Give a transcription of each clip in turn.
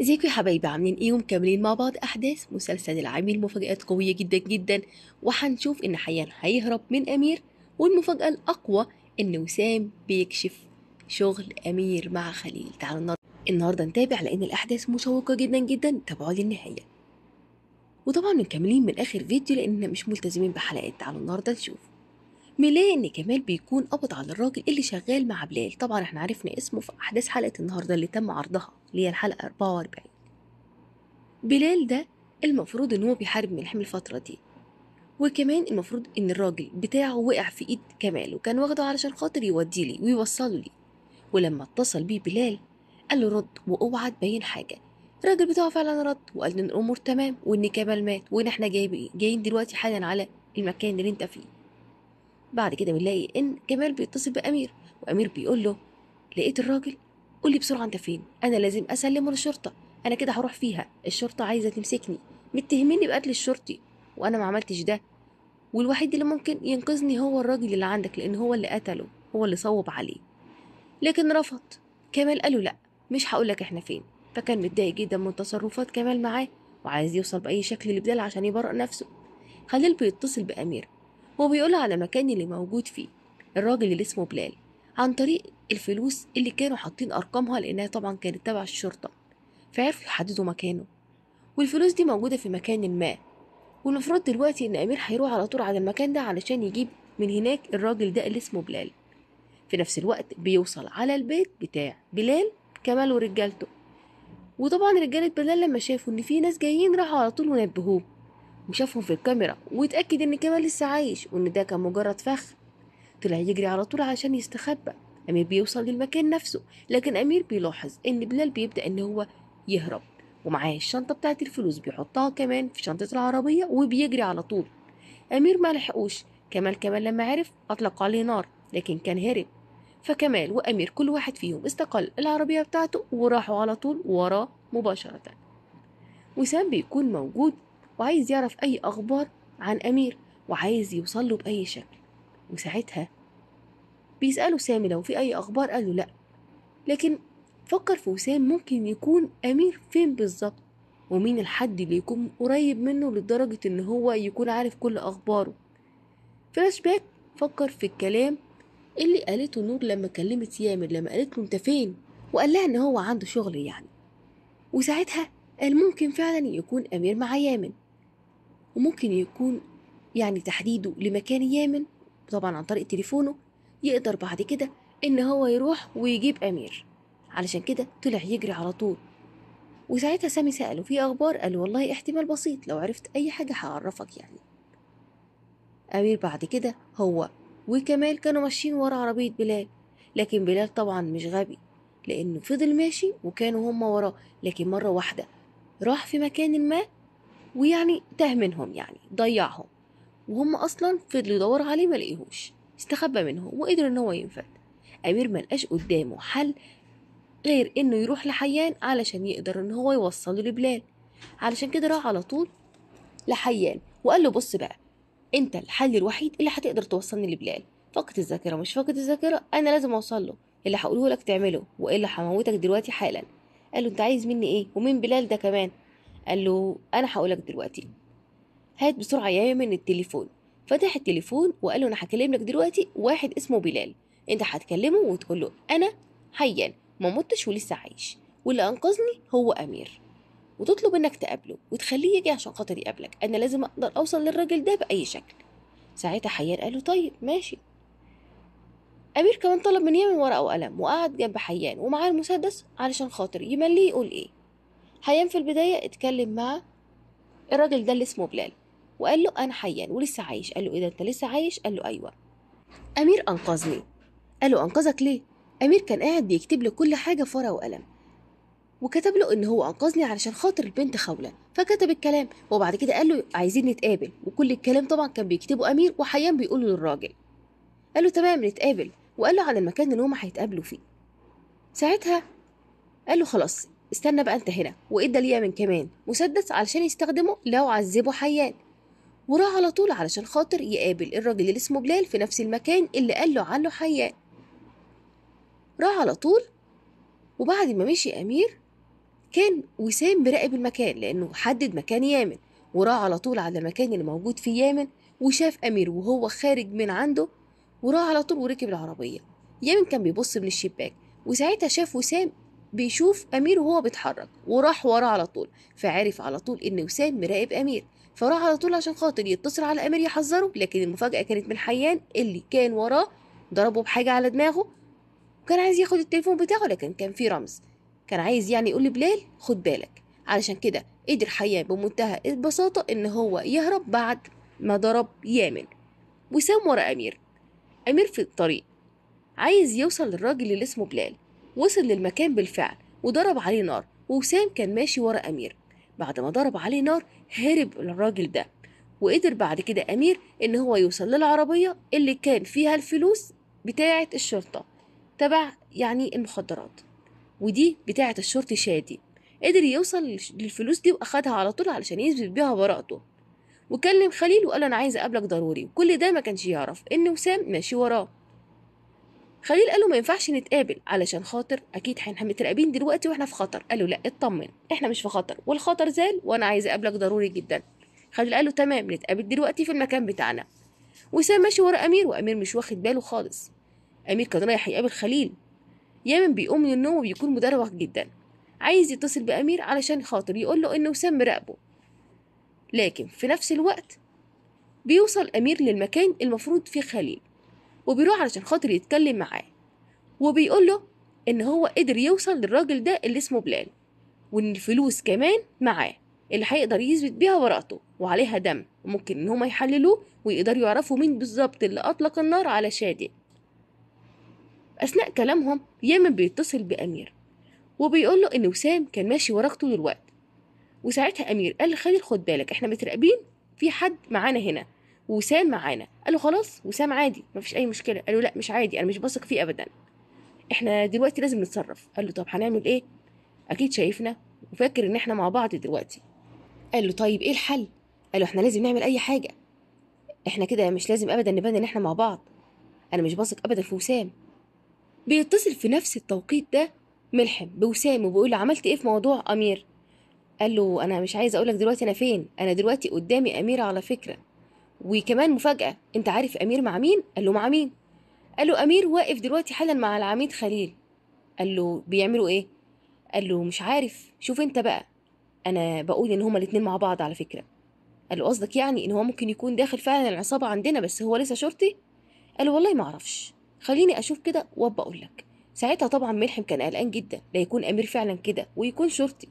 ازيكم يا حبايبي عاملين ايه ومكملين مع بعض احداث مسلسل العميل مفاجآت قوية جدا جدا وهنشوف ان حيان هيهرب من امير والمفاجأة الاقوى ان وسام بيكشف شغل امير مع خليل تعالوا النهارده نتابع لان الاحداث مشوقة جدا جدا تابعوا للنهاية وطبعا مكملين من اخر فيديو لاننا مش ملتزمين بحلقات تعالوا النهارده نشوف بنلاقي ان كمال بيكون قبض على الراجل اللي شغال مع بلال طبعا احنا عرفنا اسمه في احداث حلقه النهارده اللي تم عرضها اللي هي الحلقه 44 بلال ده المفروض ان هو بيحارب ملحم الفتره دي وكمان المفروض ان الراجل بتاعه وقع في ايد كمال وكان واخده علشان خاطر يوديه لي ويوصله لي ولما اتصل بيه بلال قال له رد واوعى تبين حاجه الراجل بتاعه فعلا رد وقال ان الامور تمام وان كمال مات وان احنا جايين دلوقتي حالا على المكان اللي انت فيه بعد كده بنلاقي ان جمال بيتصل بامير وامير بيقول له لقيت الراجل قول لي بسرعه انت فين انا لازم اسلمه للشرطه انا كده هروح فيها الشرطه عايزه تمسكني متهميني بقتل الشرطي وانا ما عملتش ده والوحيد اللي ممكن ينقذني هو الراجل اللي عندك لان هو اللي قتله هو اللي صوب عليه لكن رفض كمال قاله لا مش هقولك احنا فين فكان متضايق جدا من تصرفات كمال معاه وعايز يوصل باي شكل لبدال عشان يبرئ نفسه خليل بيتصل بامير وبيقول على مكان اللي موجود فيه الراجل اللي اسمه بلال عن طريق الفلوس اللي كانوا حاطين ارقامها لانها طبعا كانت تبع الشرطه فعرفوا يحددوا مكانه والفلوس دي موجوده في مكان ما والمفروض دلوقتي ان امير هيروح على طول على المكان ده علشان يجيب من هناك الراجل ده اللي اسمه بلال في نفس الوقت بيوصل على البيت بتاع بلال كمال ورجالته وطبعا رجاله بلال لما شافوا ان في ناس جايين راحوا على طول ونبهوه وشافهم في الكاميرا واتأكد إن كمال لسه عايش وإن ده كان مجرد فخ طلع يجري على طول عشان يستخبى أمير بيوصل للمكان نفسه لكن أمير بيلاحظ إن بلال بيبدأ إن هو يهرب ومعاه الشنطة بتاعت الفلوس بيحطها كمان في شنطة العربية وبيجري على طول أمير ما لحقوش كمال كمان لما عرف أطلق عليه نار لكن كان هرب فكمال وأمير كل واحد فيهم استقل العربية بتاعته وراحوا على طول وراه مباشرة وسام بيكون موجود وعايز يعرف أي أخبار عن أمير وعايز يوصله بأي شكل وساعتها بيسأله سامي لو في أي أخبار قال له لأ لكن فكر في وسام ممكن يكون أمير فين بالظبط ومين الحد اللي يكون قريب منه لدرجة إن هو يكون عارف كل أخباره فلاش باك فكر في الكلام اللي قالته نور لما كلمت يامر لما قالت له انت فين وقال لها ان هو عنده شغل يعني وساعتها قال ممكن فعلا يكون امير مع يامن وممكن يكون يعني تحديده لمكان يامن طبعا عن طريق تليفونه يقدر بعد كده ان هو يروح ويجيب امير علشان كده طلع يجري على طول وساعتها سامي سأله في أخبار قال والله احتمال بسيط لو عرفت أي حاجة هعرفك يعني أمير بعد كده هو وكمال كانوا ماشيين ورا عربية بلال لكن بلال طبعا مش غبي لأنه فضل ماشي وكانوا هما وراه لكن مرة واحدة راح في مكان ما ويعني تاه منهم يعني ضيعهم وهم اصلا فضلوا يدوروا عليه ما لقيهوش استخبى منهم وقدر ان هو ينفذ امير ما لقاش قدامه حل غير انه يروح لحيان علشان يقدر ان هو يوصله لبلال علشان كده راح على طول لحيان وقال له بص بقى انت الحل الوحيد اللي هتقدر توصلني لبلال فقد الذاكره مش فقد الذاكره انا لازم اوصل له اللي هقوله لك تعمله والا هموتك دلوقتي حالا قال له انت عايز مني ايه ومين بلال ده كمان قال له انا هقولك دلوقتي هات بسرعه يا يمن التليفون فتح التليفون وقال له انا هكلمك دلوقتي واحد اسمه بلال انت هتكلمه وتقول له انا حيان ما متش ولسه عايش واللي انقذني هو امير وتطلب انك تقابله وتخليه يجي عشان خاطر يقابلك انا لازم اقدر اوصل للراجل ده باي شكل ساعتها حيان قال له طيب ماشي امير كمان طلب من يمن ورقه وقلم وقعد جنب حيان ومعاه المسدس علشان خاطر يمليه يقول ايه حيان في البداية اتكلم مع الراجل ده اللي اسمه بلال وقال له أنا حيان ولسه عايش قال له إيه ده أنت لسه عايش قال له أيوه أمير أنقذني قال له أنقذك ليه؟ أمير كان قاعد بيكتب له كل حاجة في ورقة وقلم وكتب له إن هو أنقذني علشان خاطر البنت خولة فكتب الكلام وبعد كده قال له عايزين نتقابل وكل الكلام طبعا كان بيكتبه أمير وحيان بيقوله للراجل قال له تمام نتقابل وقال له على المكان اللي هما هيتقابلوا فيه ساعتها قال له خلاص استنى بقى انت هنا وادى ليامن كمان مسدس علشان يستخدمه لو عذبه حيان وراح على طول علشان خاطر يقابل الراجل اللي اسمه بلال في نفس المكان اللي قال له عنه حيان راح على طول وبعد ما مشي أمير كان وسام براقب المكان لأنه حدد مكان يامن وراح على طول على المكان اللي موجود فيه يامن وشاف أمير وهو خارج من عنده وراح على طول وركب العربية يامن كان بيبص من الشباك وساعتها شاف وسام بيشوف أمير وهو بيتحرك وراح وراه على طول فعرف على طول إن وسام مراقب أمير فراح على طول عشان خاطر يتصل على أمير يحذره لكن المفاجأة كانت من حيان اللي كان وراه ضربه بحاجة على دماغه وكان عايز ياخد التليفون بتاعه لكن كان في رمز كان عايز يعني يقول لبلال خد بالك علشان كده قدر حيان بمنتهى البساطة إن هو يهرب بعد ما ضرب يامن وسام ورا أمير أمير في الطريق عايز يوصل للراجل اللي اسمه بلال وصل للمكان بالفعل وضرب عليه نار ووسام كان ماشي ورا أمير بعد ما ضرب عليه نار هرب الراجل ده وقدر بعد كده أمير إن هو يوصل للعربية اللي كان فيها الفلوس بتاعة الشرطة تبع يعني المخدرات ودي بتاعة الشرطي شادي قدر يوصل للفلوس دي وأخدها على طول علشان يثبت بيها براءته وكلم خليل وقال أنا عايز أقابلك ضروري وكل ده ما كانش يعرف إن وسام ماشي وراه خليل قال له ما ينفعش نتقابل علشان خاطر اكيد احنا متراقبين دلوقتي واحنا في خطر قال له لا اطمن احنا مش في خطر والخطر زال وانا عايز اقابلك ضروري جدا خليل قال له تمام نتقابل دلوقتي في المكان بتاعنا وسام ماشي ورا امير وامير مش واخد باله خالص امير كان رايح يقابل خليل يامن بيقوم من النوم وبيكون مدروخ جدا عايز يتصل بامير علشان خاطر يقول له ان وسام مراقبه لكن في نفس الوقت بيوصل امير للمكان المفروض فيه خليل وبيروح علشان خاطر يتكلم معاه وبيقول له ان هو قدر يوصل للراجل ده اللي اسمه بلال وان الفلوس كمان معاه اللي هيقدر يثبت بيها براءته وعليها دم وممكن ان هما يحللوه ويقدروا يعرفوا مين بالظبط اللي اطلق النار على شادي اثناء كلامهم يامن بيتصل بامير وبيقول له ان وسام كان ماشي وراه طول الوقت وساعتها امير قال لخالد خد بالك احنا متراقبين في حد معانا هنا وسام معانا قالوا خلاص وسام عادي مفيش اي مشكله قالوا لا مش عادي انا مش بثق فيه ابدا احنا دلوقتي لازم نتصرف قال له طب هنعمل ايه اكيد شايفنا وفاكر ان احنا مع بعض دلوقتي قال له طيب ايه الحل قالوا احنا لازم نعمل اي حاجه احنا كده مش لازم ابدا نبان ان احنا مع بعض انا مش بثق ابدا في وسام بيتصل في نفس التوقيت ده ملحم بوسام وبيقول له عملت ايه في موضوع امير قال له انا مش عايز اقولك دلوقتي انا فين انا دلوقتي قدامي اميره على فكره وكمان مفاجأة أنت عارف أمير مع مين؟ قال له مع مين؟ قال له أمير واقف دلوقتي حالا مع العميد خليل قال له بيعملوا إيه؟ قال له مش عارف شوف أنت بقى أنا بقول إن هما الاتنين مع بعض على فكرة قال له قصدك يعني إن هو ممكن يكون داخل فعلا العصابة عندنا بس هو لسه شرطي؟ قال له والله ما أعرفش خليني أشوف كده وأبقى أقول لك ساعتها طبعا ملحم كان قلقان جدا لا يكون أمير فعلا كده ويكون شرطي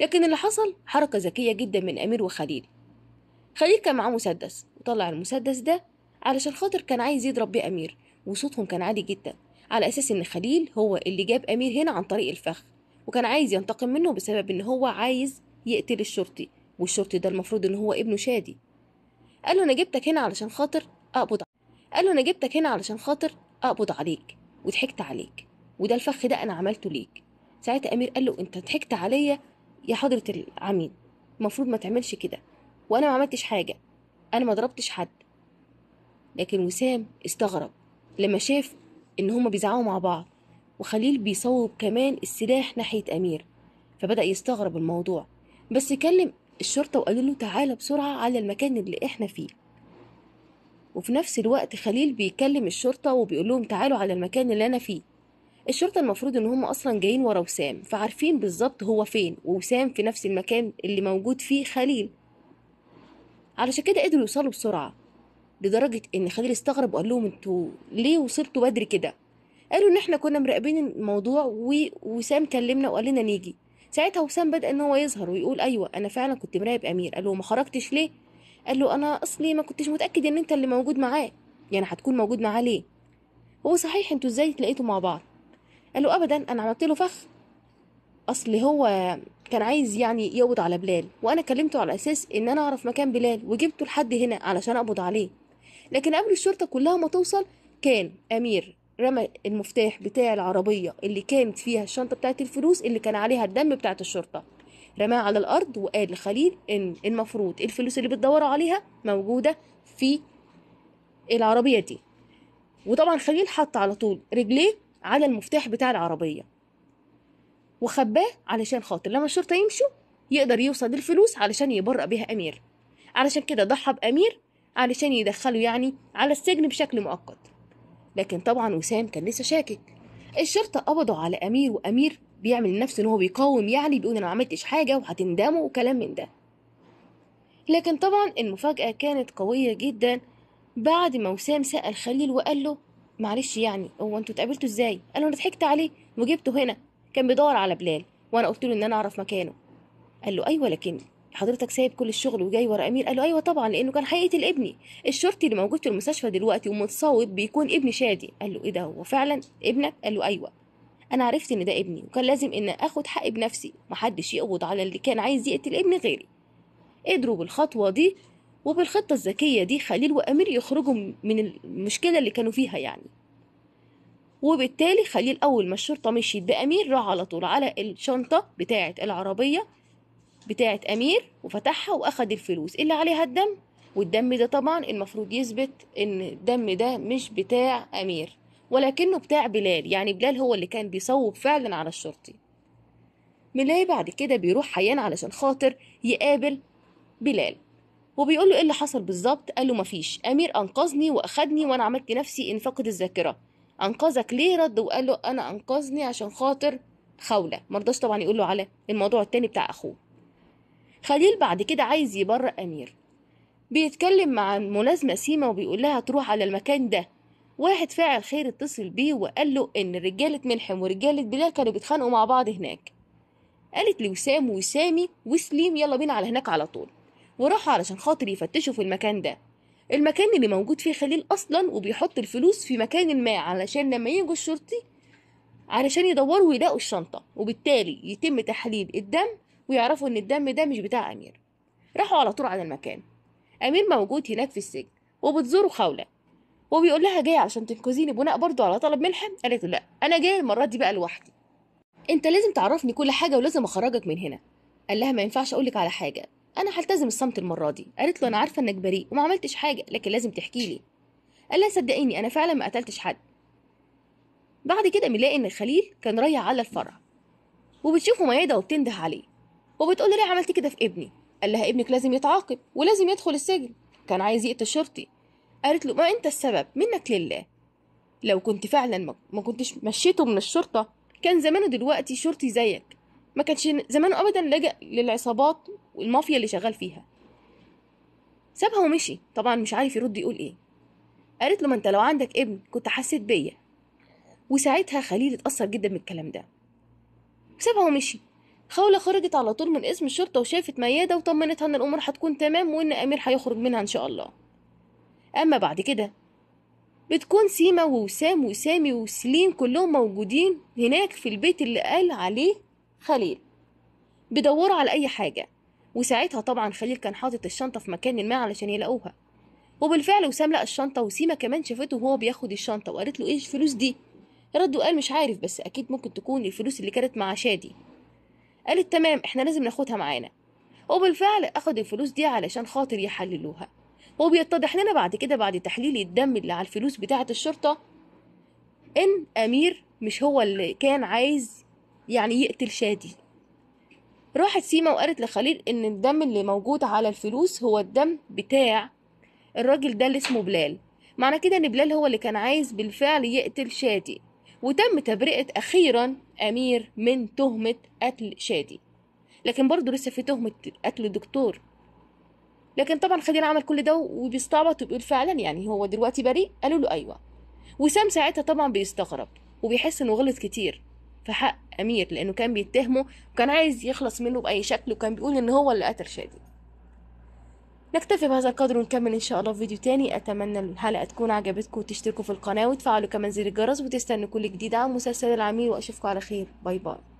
لكن اللي حصل حركة ذكية جدا من أمير وخليل خليل كان معاه مسدس وطلع المسدس ده علشان خاطر كان عايز يضرب بيه أمير وصوتهم كان عالي جدا على أساس إن خليل هو اللي جاب أمير هنا عن طريق الفخ وكان عايز ينتقم منه بسبب إن هو عايز يقتل الشرطي والشرطي ده المفروض إن هو ابنه شادي قال له أنا جبتك هنا علشان خاطر أقبض قال له أنا جبتك هنا علشان خاطر أقبض عليك وضحكت عليك وده الفخ ده أنا عملته ليك ساعتها أمير قال له أنت ضحكت عليا يا حضرة العميد المفروض ما تعملش كده وانا ما عملتش حاجه انا ما ضربتش حد لكن وسام استغرب لما شاف ان هما بيزعقوا مع بعض وخليل بيصوب كمان السلاح ناحيه امير فبدا يستغرب الموضوع بس كلم الشرطه وقالوا له تعالى بسرعه على المكان اللي احنا فيه وفي نفس الوقت خليل بيكلم الشرطه وبيقول لهم تعالوا على المكان اللي انا فيه الشرطه المفروض ان هم اصلا جايين ورا وسام فعارفين بالظبط هو فين ووسام في نفس المكان اللي موجود فيه خليل علشان كده قدروا يوصلوا بسرعة لدرجة إن خليل استغرب وقال لهم انتوا ليه وصلتوا بدري كده قالوا إن إحنا كنا مراقبين الموضوع ووسام كلمنا وقال لنا نيجي ساعتها وسام بدأ إن هو يظهر ويقول أيوة أنا فعلا كنت مراقب أمير قال له ما خرجتش ليه قال له أنا أصلي ما كنتش متأكد إن أنت اللي موجود معاه يعني هتكون موجود معاه ليه هو صحيح انتوا ازاي تلاقيتوا مع بعض قال له ابدا انا عملت له فخ اصل هو كان عايز يعني يقبض على بلال وانا كلمته على اساس ان انا اعرف مكان بلال وجبته لحد هنا علشان اقبض عليه لكن قبل الشرطه كلها ما توصل كان امير رمى المفتاح بتاع العربيه اللي كانت فيها الشنطه بتاعه الفلوس اللي كان عليها الدم بتاعه الشرطه رماها على الارض وقال لخليل ان المفروض الفلوس اللي بتدوروا عليها موجوده في العربيه دي وطبعا خليل حط على طول رجليه على المفتاح بتاع العربيه وخباه علشان خاطر لما الشرطة يمشوا يقدر يوصل الفلوس علشان يبرأ بيها أمير علشان كده ضحى بأمير علشان يدخله يعني على السجن بشكل مؤقت لكن طبعا وسام كان لسه شاكك الشرطة قبضوا على أمير وأمير بيعمل نفسه إن هو بيقاوم يعني بيقول أنا ما عملتش حاجة وهتندموا وكلام من ده لكن طبعا المفاجأة كانت قوية جدا بعد ما وسام سأل خليل وقال له معلش يعني هو انتوا اتقابلتوا ازاي؟ قال له انا ضحكت عليه وجبته هنا كان بيدور على بلال وانا قلت له ان انا اعرف مكانه قال له ايوه لكن حضرتك سايب كل الشغل وجاي ورا امير قال له ايوه طبعا لانه كان هيقتل ابني الشرطي اللي موجود في المستشفى دلوقتي ومتصاوب بيكون ابن شادي قال له ايه ده هو فعلا ابنك قال له ايوه انا عرفت ان ده ابني وكان لازم ان اخد حقي بنفسي محدش يقبض على اللي كان عايز يقتل ابني غيري قدروا بالخطوه دي وبالخطه الذكيه دي خليل وامير يخرجوا من المشكله اللي كانوا فيها يعني وبالتالي خليل أول ما الشرطة مشيت بأمير راح على طول على الشنطة بتاعة العربية بتاعة أمير وفتحها وأخد الفلوس اللي عليها الدم والدم ده طبعا المفروض يثبت إن الدم ده مش بتاع أمير ولكنه بتاع بلال يعني بلال هو اللي كان بيصوب فعلا على الشرطي ملاي بعد كده بيروح حيان علشان خاطر يقابل بلال وبيقول له ايه اللي حصل بالظبط قال له مفيش امير انقذني واخدني وانا عملت نفسي ان فقد الذاكره انقذك ليه رد وقال له انا انقذني عشان خاطر خوله مرضاش طبعا يقول له على الموضوع التاني بتاع اخوه خليل بعد كده عايز يبرق امير بيتكلم مع ملازمه سيما وبيقول لها تروح على المكان ده واحد فاعل خير اتصل بيه وقال له ان رجاله ملحم ورجاله بلال كانوا بيتخانقوا مع بعض هناك قالت لوسام وسامي وسليم يلا بينا على هناك على طول وراحوا علشان خاطر يفتشوا في المكان ده المكان اللي موجود فيه خليل اصلا وبيحط الفلوس في مكان ما علشان لما يجوا الشرطي علشان يدوروا ويلاقوا الشنطه وبالتالي يتم تحليل الدم ويعرفوا ان الدم ده مش بتاع امير راحوا على طول على المكان امير موجود هناك في السجن وبتزوره خوله وبيقول لها جاي عشان تنقذيني بناء برضو على طلب ملحم قالت له لا انا جاي المره دي بقى لوحدي انت لازم تعرفني كل حاجه ولازم اخرجك من هنا قال لها ما ينفعش اقولك على حاجه انا هلتزم الصمت المره دي قالت له انا عارفه انك بريء وما عملتش حاجه لكن لازم تحكي لي قال لها صدقيني انا فعلا ما قتلتش حد بعد كده بنلاقي ان خليل كان رايح على الفرع وبتشوفه ميادة وبتنده عليه وبتقول له ليه عملتي كده في ابني قال لها ابنك لازم يتعاقب ولازم يدخل السجن كان عايز يقتل الشرطي قالت له ما انت السبب منك لله لو كنت فعلا ما كنتش مشيته من الشرطه كان زمانه دلوقتي شرطي زيك ما كانش زمانه ابدا لجأ للعصابات والمافيا اللي شغال فيها سابها ومشي طبعا مش عارف يرد يقول ايه قالت له ما انت لو عندك ابن كنت حسيت بيا وساعتها خليل اتأثر جدا من الكلام ده سابها ومشي خولة خرجت على طول من قسم الشرطة وشافت ميادة وطمنتها إن الأمور هتكون تمام وإن أمير هيخرج منها إن شاء الله أما بعد كده بتكون سيما ووسام وسامي وسليم كلهم موجودين هناك في البيت اللي قال عليه خليل بيدوروا على أي حاجة وساعتها طبعا خليل كان حاطط الشنطة في مكان ما علشان يلاقوها وبالفعل وسام لقى الشنطة وسيما كمان شافته وهو بياخد الشنطة وقالت له ايه الفلوس دي رد وقال مش عارف بس اكيد ممكن تكون الفلوس اللي كانت مع شادي قالت تمام احنا لازم ناخدها معانا وبالفعل اخد الفلوس دي علشان خاطر يحللوها وبيتضح لنا بعد كده بعد تحليل الدم اللي على الفلوس بتاعة الشرطة ان امير مش هو اللي كان عايز يعني يقتل شادي راحت سيما وقالت لخليل ان الدم اللي موجود على الفلوس هو الدم بتاع الراجل ده اللي اسمه بلال معنى كده ان بلال هو اللي كان عايز بالفعل يقتل شادي وتم تبرئة أخيرا أمير من تهمة قتل شادي لكن برضه لسه في تهمة قتل الدكتور لكن طبعا خليل عمل كل ده وبيستعبط وبيقول فعلا يعني هو دلوقتي بريء قالوا له أيوة وسام ساعتها طبعا بيستغرب وبيحس إنه غلط كتير في حق امير لانه كان بيتهمه وكان عايز يخلص منه باي شكل وكان بيقول ان هو اللي قتل شادي نكتفي بهذا القدر ونكمل ان شاء الله في فيديو تاني اتمنى الحلقه تكون عجبتكم وتشتركوا في القناه وتفعلوا كمان زر الجرس وتستنوا كل جديد عن مسلسل العميل واشوفكم على خير باي باي